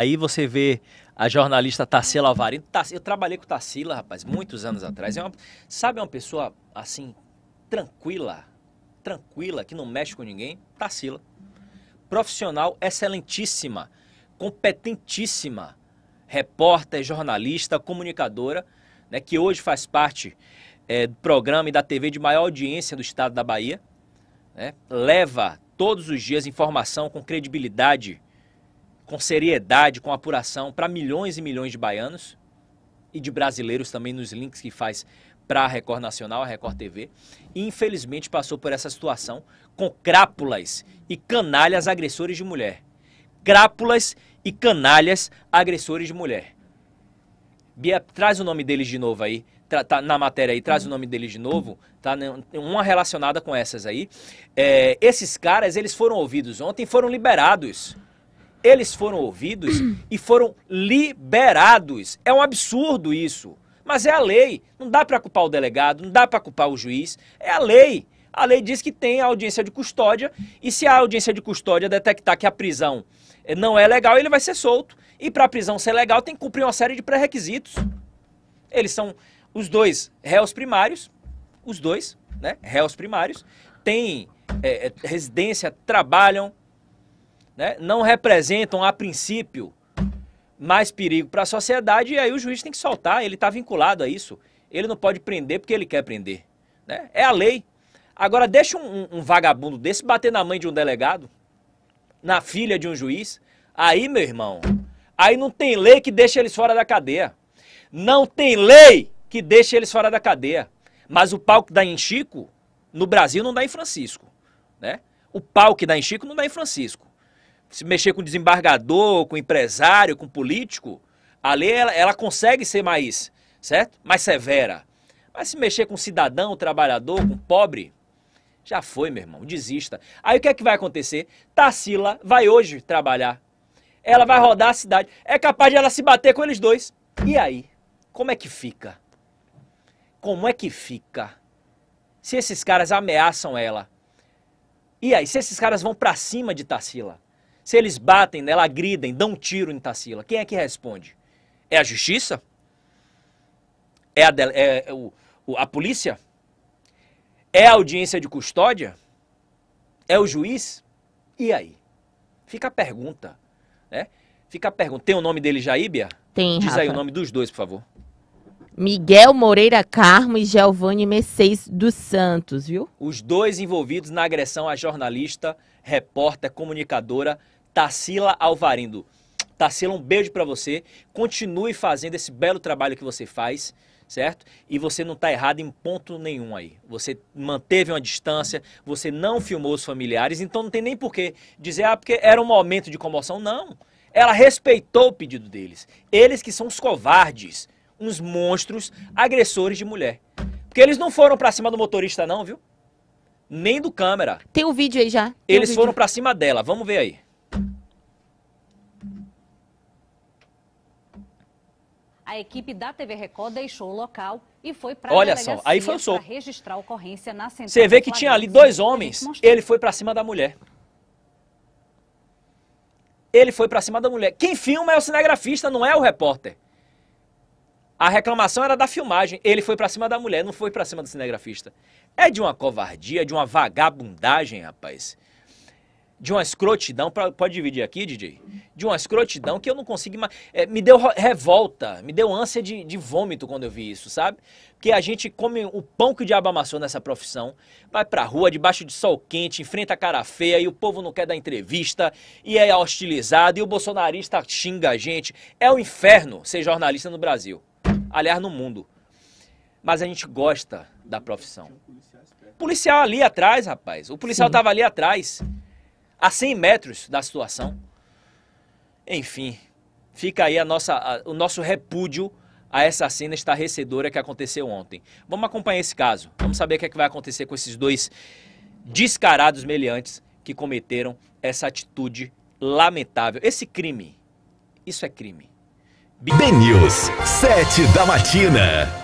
Aí você vê a jornalista Tarsila Alvarino. Eu trabalhei com Tarsila, rapaz, muitos anos atrás. É uma, sabe é uma pessoa, assim, tranquila, tranquila, que não mexe com ninguém? Tarsila. Profissional excelentíssima, competentíssima. Repórter, jornalista, comunicadora, né, que hoje faz parte é, do programa e da TV de maior audiência do estado da Bahia. Né, leva todos os dias informação com credibilidade, com seriedade, com apuração para milhões e milhões de baianos e de brasileiros também nos links que faz para a Record Nacional, a Record TV, e infelizmente passou por essa situação com crápulas e canalhas agressores de mulher. Crápulas e canalhas agressores de mulher. Bia, traz o nome deles de novo aí. Tá, tá, na matéria aí, traz o nome deles de novo. Tá, né, uma relacionada com essas aí. É, esses caras, eles foram ouvidos ontem, foram liberados. Eles foram ouvidos e foram liberados. É um absurdo isso. Mas é a lei. Não dá para culpar o delegado, não dá para culpar o juiz. É a lei. A lei diz que tem a audiência de custódia e se a audiência de custódia detectar que a prisão eh, não é legal, ele vai ser solto. E para a prisão ser legal, tem que cumprir uma série de pré-requisitos. Eles são os dois réus primários, os dois, né, réus primários, têm é, residência, trabalham, né, não representam, a princípio, mais perigo para a sociedade, e aí o juiz tem que soltar, ele está vinculado a isso. Ele não pode prender porque ele quer prender. Né? É a lei. Agora, deixa um, um vagabundo desse bater na mãe de um delegado, na filha de um juiz, aí, meu irmão, aí não tem lei que deixe eles fora da cadeia. Não tem lei que deixe eles fora da cadeia. Mas o pau que dá em Chico, no Brasil não dá em Francisco. Né? O pau que dá em Chico não dá em Francisco se mexer com desembargador, com empresário, com político, a lei ela, ela consegue ser mais, certo? Mais severa. Mas se mexer com cidadão, trabalhador, com pobre, já foi, meu irmão, desista. Aí o que é que vai acontecer? Tarsila vai hoje trabalhar. Ela vai rodar a cidade. É capaz de ela se bater com eles dois. E aí? Como é que fica? Como é que fica? Se esses caras ameaçam ela. E aí, se esses caras vão para cima de Tarsila? Se eles batem nela, agridem, dão um tiro em Tassila, quem é que responde? É a justiça? É a, é, é o, a polícia? É a audiência de custódia? É o juiz? E aí? Fica a pergunta, né? Fica a pergunta. Tem o nome dele já, Ibia? Tem, Diz Rafa. aí o nome dos dois, por favor. Miguel Moreira Carmo e Giovanni Messeis dos Santos, viu? Os dois envolvidos na agressão à jornalista, repórter, comunicadora Tarsila Alvarindo. Tarsila, um beijo para você. Continue fazendo esse belo trabalho que você faz, certo? E você não está errado em ponto nenhum aí. Você manteve uma distância, você não filmou os familiares, então não tem nem por que dizer, ah, porque era um momento de comoção. Não. Ela respeitou o pedido deles. Eles que são os covardes, uns monstros agressores de mulher. Porque eles não foram para cima do motorista, não, viu? Nem do câmera. Tem o um vídeo aí já. Tem eles um foram para cima dela. Vamos ver aí. A equipe da TV Record deixou o local e foi para Olha só, aí foi o soco. registrar a ocorrência na central. Você vê que tinha ali dois homens, ele foi para cima da mulher. Ele foi para cima da mulher. Quem filma é o cinegrafista, não é o repórter. A reclamação era da filmagem. Ele foi para cima da mulher, não foi para cima do cinegrafista. É de uma covardia, de uma vagabundagem, rapaz de uma escrotidão, pra, pode dividir aqui, DJ? De uma escrotidão que eu não consigo mais. É, me deu revolta, me deu ânsia de, de vômito quando eu vi isso, sabe? Porque a gente come o pão que o diabo amassou nessa profissão, vai pra rua debaixo de sol quente, enfrenta a cara feia e o povo não quer dar entrevista e é hostilizado e o bolsonarista xinga a gente. É o um inferno ser jornalista no Brasil, aliás, no mundo. Mas a gente gosta da profissão. O policial ali atrás, rapaz. O policial Sim. tava ali atrás a 100 metros da situação. Enfim, fica aí a nossa, a, o nosso repúdio a essa cena estarrecedora que aconteceu ontem. Vamos acompanhar esse caso. Vamos saber o que, é que vai acontecer com esses dois descarados meliantes que cometeram essa atitude lamentável. Esse crime. Isso é crime. B News, 7 da matina.